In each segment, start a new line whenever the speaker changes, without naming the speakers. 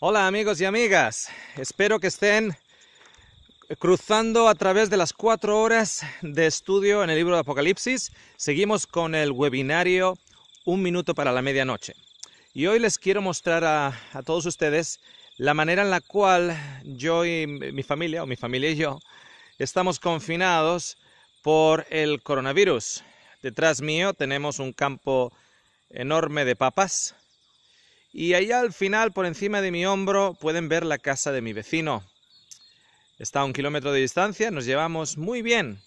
Hola amigos y amigas, espero que estén cruzando a través de las cuatro horas de estudio en el libro de Apocalipsis. Seguimos con el webinario Un minuto para la medianoche. Y hoy les quiero mostrar a, todos ustedes la manera en la cual yo y mi familia, o mi familia y yo, estamos confinados por el coronavirus. Detrás mío tenemos un campo enorme de papas y allá al final, por encima de mi hombro, pueden ver la casa de mi vecino. Está a un kilómetro de distancia, nos llevamos muy bien.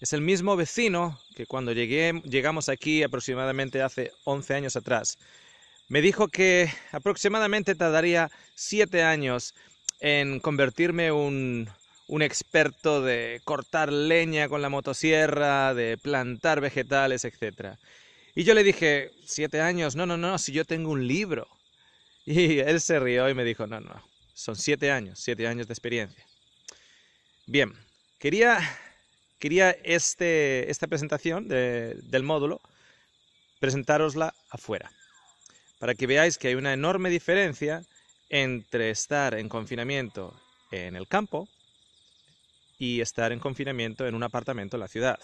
Es el mismo vecino que cuando llegué, llegamos aquí aproximadamente hace 11 años atrás. Me dijo que aproximadamente tardaría 7 años en convertirme un, un experto de cortar leña con la motosierra, de plantar vegetales, etcétera. Y yo le dije, siete años, no, no, no, si yo tengo un libro. Y él se rió y me dijo, no, no, son siete años, siete años de experiencia. Bien, quería, quería este, esta presentación del módulo presentárosla afuera, para que veáis que hay una enorme diferencia entre estar en confinamiento en el campo y estar en confinamiento en un apartamento en la ciudad.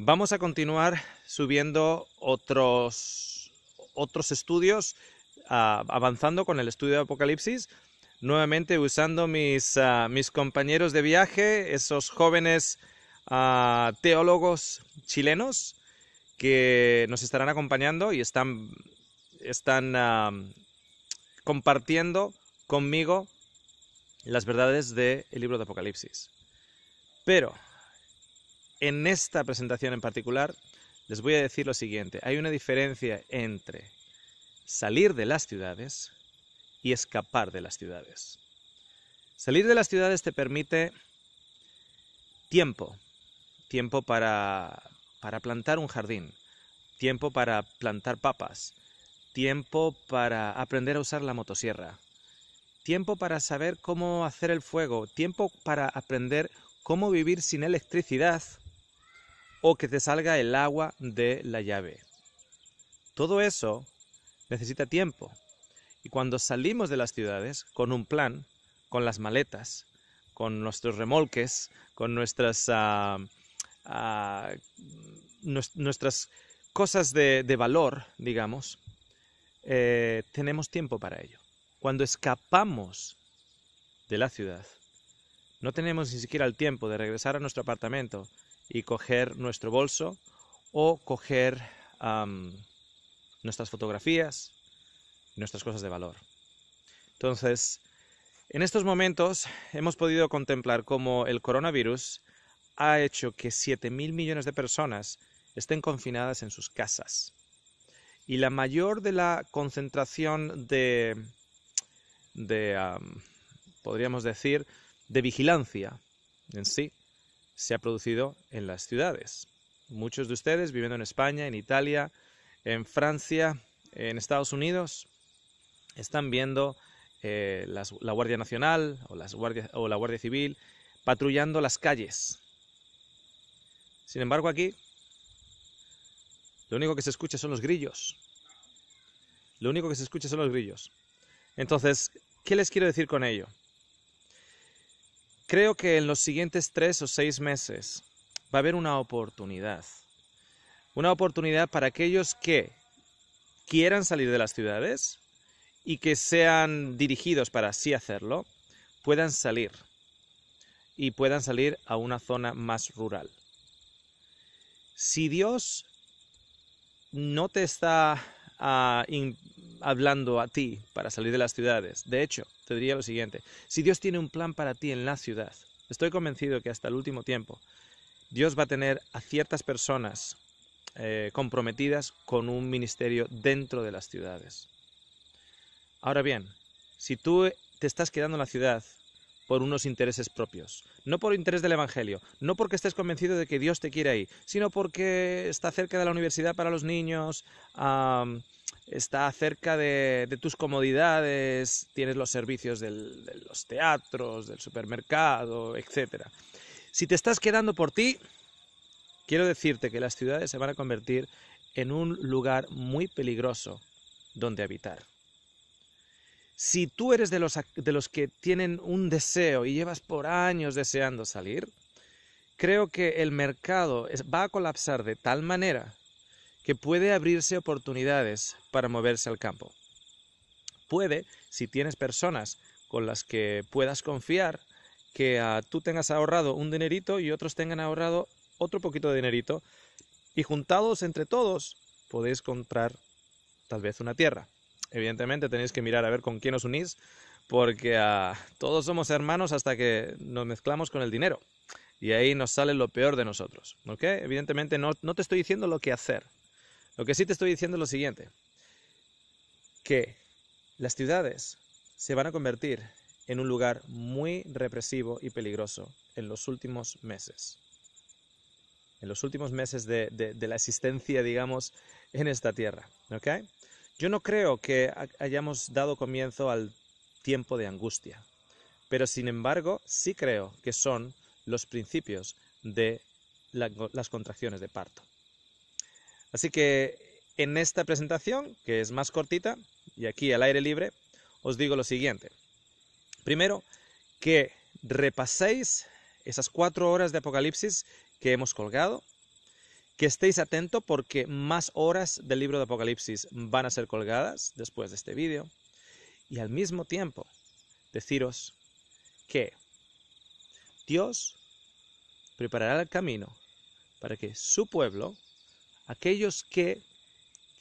Vamos a continuar subiendo otros, otros estudios, ah, avanzando con el estudio de Apocalipsis, nuevamente usando mis, ah, mis compañeros de viaje, esos jóvenes ah, teólogos chilenos que nos estarán acompañando y están, están compartiendo conmigo las verdades del libro de Apocalipsis. Pero en esta presentación en particular, les voy a decir lo siguiente. Hay una diferencia entre salir de las ciudades y escapar de las ciudades. Salir de las ciudades te permite tiempo, tiempo para, para plantar un jardín, tiempo para plantar papas, tiempo para aprender a usar la motosierra, tiempo para saber cómo hacer el fuego, tiempo para aprender cómo vivir sin electricidad o que te salga el agua de la llave. Todo eso necesita tiempo. Y cuando salimos de las ciudades con un plan, con las maletas, con nuestros remolques, con nuestras, ah, ah, nuestras cosas de, valor, digamos, eh, tenemos tiempo para ello. Cuando escapamos de la ciudad, no tenemos ni siquiera el tiempo de regresar a nuestro apartamento y coger nuestro bolso o coger nuestras fotografías, nuestras cosas de valor. Entonces, en estos momentos hemos podido contemplar cómo el coronavirus ha hecho que 7 mil millones de personas estén confinadas en sus casas. Y la mayor de la concentración de, podríamos decir, de vigilancia en sí, se ha producido en las ciudades. Muchos de ustedes viviendo en España, en Italia, en Francia, en Estados Unidos, están viendo eh, la Guardia Nacional o, o la Guardia Civil patrullando las calles. Sin embargo, aquí lo único que se escucha son los grillos. Lo único que se escucha son los grillos. Entonces, ¿qué les quiero decir con ello? Creo que en los siguientes tres o seis meses va a haber una oportunidad. Una oportunidad para aquellos que quieran salir de las ciudades y que sean dirigidos para así hacerlo, puedan salir y puedan salir a una zona más rural. Si Dios no te está ah, hablando a ti para salir de las ciudades. De hecho, te diría lo siguiente, si Dios tiene un plan para ti en la ciudad, estoy convencido que hasta el último tiempo, Dios va a tener a ciertas personas eh, comprometidas con un ministerio dentro de las ciudades. Ahora bien, si tú te estás quedando en la ciudad por unos intereses propios, no por interés del Evangelio, no porque estés convencido de que Dios te quiere ahí, sino porque está cerca de la universidad para los niños, está cerca de, tus comodidades, tienes los servicios de los teatros, del supermercado, etc. Si te estás quedando por ti, quiero decirte que las ciudades se van a convertir en un lugar muy peligroso donde habitar. Si tú eres de los, de los que tienen un deseo y llevas por años deseando salir, creo que el mercado va a colapsar de tal manera que puede abrirse oportunidades para moverse al campo. Puede, si tienes personas con las que puedas confiar, que ah, tú tengas ahorrado un dinerito y otros tengan ahorrado otro poquito de dinerito y juntados entre todos podéis comprar tal vez una tierra. Evidentemente tenéis que mirar a ver con quién os unís, porque todos somos hermanos hasta que nos mezclamos con el dinero. Y ahí nos sale lo peor de nosotros. ¿ok? Evidentemente no, te estoy diciendo lo que hacer. Lo que sí te estoy diciendo es lo siguiente. Que las ciudades se van a convertir en un lugar muy represivo y peligroso en los últimos meses. En los últimos meses de, de la existencia, digamos, en esta tierra. ¿ok? Yo no creo que hayamos dado comienzo al tiempo de angustia, pero sin embargo sí creo que son los principios de las contracciones de parto. Así que en esta presentación, que es más cortita, y aquí al aire libre, os digo lo siguiente. Primero, que repaséis esas cuatro horas de Apocalipsis que hemos colgado que estéis atentos porque más horas del libro de Apocalipsis van a ser colgadas después de este vídeo. Y al mismo tiempo, deciros que Dios preparará el camino para que su pueblo, aquellos que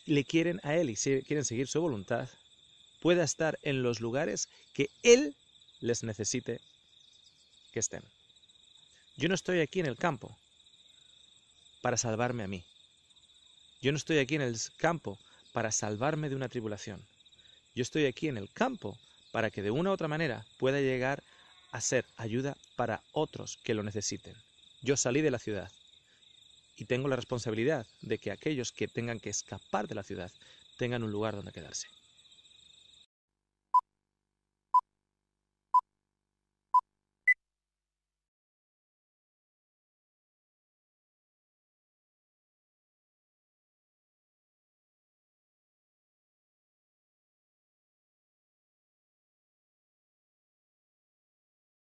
le quieren a Él y quieren seguir su voluntad, pueda estar en los lugares que Él les necesite que estén. Yo no estoy aquí en el campo, para salvarme a mí. Yo no estoy aquí en el campo para salvarme de una tribulación. Yo estoy aquí en el campo para que de una u otra manera pueda llegar a ser ayuda para otros que lo necesiten. Yo salí de la ciudad y tengo la responsabilidad de que aquellos que tengan que escapar de la ciudad tengan un lugar donde quedarse.